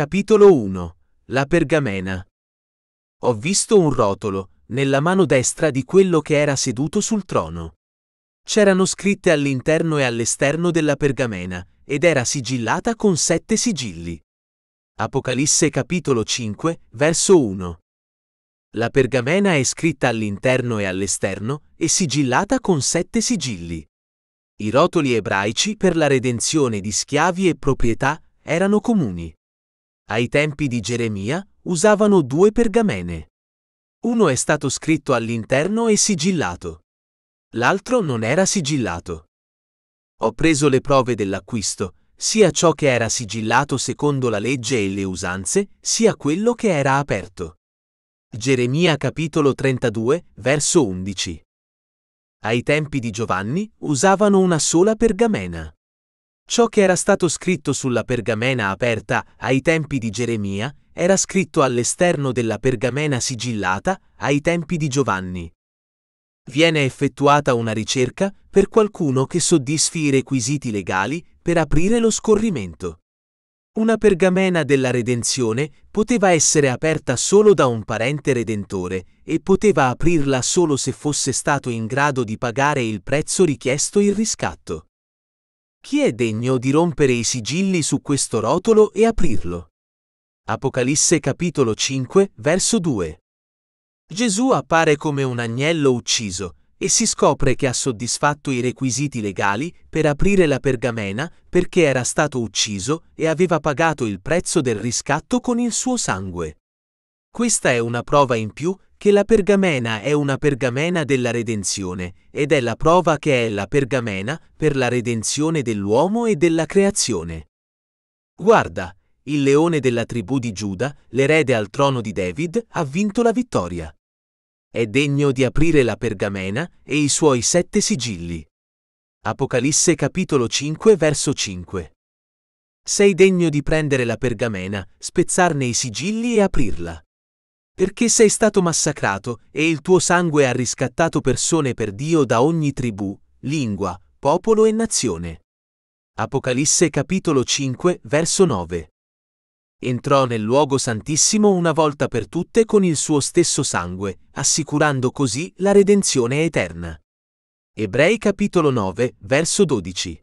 Capitolo 1. La pergamena. Ho visto un rotolo, nella mano destra di quello che era seduto sul trono. C'erano scritte all'interno e all'esterno della pergamena, ed era sigillata con sette sigilli. Apocalisse capitolo 5, verso 1. La pergamena è scritta all'interno e all'esterno e sigillata con sette sigilli. I rotoli ebraici per la redenzione di schiavi e proprietà erano comuni ai tempi di Geremia, usavano due pergamene. Uno è stato scritto all'interno e sigillato. L'altro non era sigillato. Ho preso le prove dell'acquisto, sia ciò che era sigillato secondo la legge e le usanze, sia quello che era aperto. Geremia capitolo 32, verso 11. Ai tempi di Giovanni usavano una sola pergamena. Ciò che era stato scritto sulla pergamena aperta ai tempi di Geremia era scritto all'esterno della pergamena sigillata ai tempi di Giovanni. Viene effettuata una ricerca per qualcuno che soddisfi i requisiti legali per aprire lo scorrimento. Una pergamena della redenzione poteva essere aperta solo da un parente redentore e poteva aprirla solo se fosse stato in grado di pagare il prezzo richiesto il riscatto. Chi è degno di rompere i sigilli su questo rotolo e aprirlo? Apocalisse capitolo 5, verso 2. Gesù appare come un agnello ucciso e si scopre che ha soddisfatto i requisiti legali per aprire la pergamena perché era stato ucciso e aveva pagato il prezzo del riscatto con il suo sangue. Questa è una prova in più che la pergamena è una pergamena della redenzione ed è la prova che è la pergamena per la redenzione dell'uomo e della creazione. Guarda, il leone della tribù di Giuda, l'erede al trono di David, ha vinto la vittoria. È degno di aprire la pergamena e i suoi sette sigilli. Apocalisse capitolo 5 verso 5. Sei degno di prendere la pergamena, spezzarne i sigilli e aprirla perché sei stato massacrato e il tuo sangue ha riscattato persone per Dio da ogni tribù, lingua, popolo e nazione. Apocalisse capitolo 5, verso 9. Entrò nel luogo santissimo una volta per tutte con il suo stesso sangue, assicurando così la redenzione eterna. Ebrei capitolo 9, verso 12.